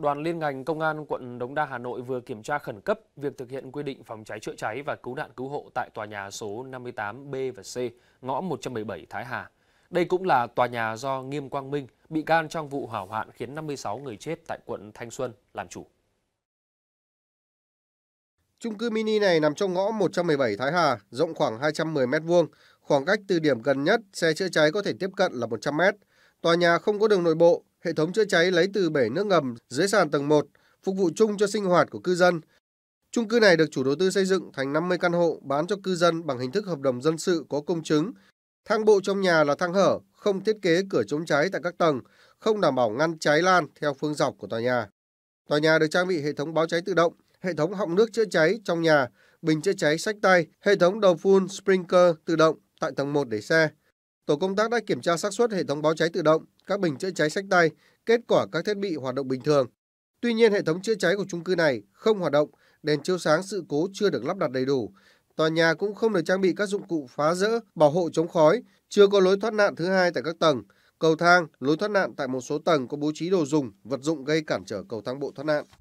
Đoàn liên ngành Công an quận Đống Đa Hà Nội vừa kiểm tra khẩn cấp việc thực hiện quy định phòng cháy chữa cháy và cứu nạn cứu hộ tại tòa nhà số 58B và C, ngõ 117 Thái Hà. Đây cũng là tòa nhà do Nghiêm Quang Minh, bị can trong vụ hỏa hoạn khiến 56 người chết tại quận Thanh Xuân, làm chủ. Trung cư mini này nằm trong ngõ 117 Thái Hà, rộng khoảng 210 m2, khoảng cách từ điểm gần nhất xe chữa cháy có thể tiếp cận là 100 m. Tòa nhà không có đường nội bộ, hệ thống chữa cháy lấy từ bể nước ngầm dưới sàn tầng 1, phục vụ chung cho sinh hoạt của cư dân. Chung cư này được chủ đầu tư xây dựng thành 50 căn hộ bán cho cư dân bằng hình thức hợp đồng dân sự có công chứng. Thang bộ trong nhà là thang hở, không thiết kế cửa chống cháy tại các tầng, không đảm bảo ngăn cháy lan theo phương dọc của tòa nhà. Tòa nhà được trang bị hệ thống báo cháy tự động, hệ thống họng nước chữa cháy trong nhà, bình chữa cháy sách tay, hệ thống đầu phun sprinkler tự động tại tầng 1 để xe tổ công tác đã kiểm tra xác suất hệ thống báo cháy tự động, các bình chữa cháy sách tay, kết quả các thiết bị hoạt động bình thường. Tuy nhiên, hệ thống chữa cháy của chung cư này không hoạt động, đèn chiếu sáng sự cố chưa được lắp đặt đầy đủ. Tòa nhà cũng không được trang bị các dụng cụ phá rỡ, bảo hộ chống khói, chưa có lối thoát nạn thứ hai tại các tầng, cầu thang, lối thoát nạn tại một số tầng có bố trí đồ dùng, vật dụng gây cản trở cầu thang bộ thoát nạn.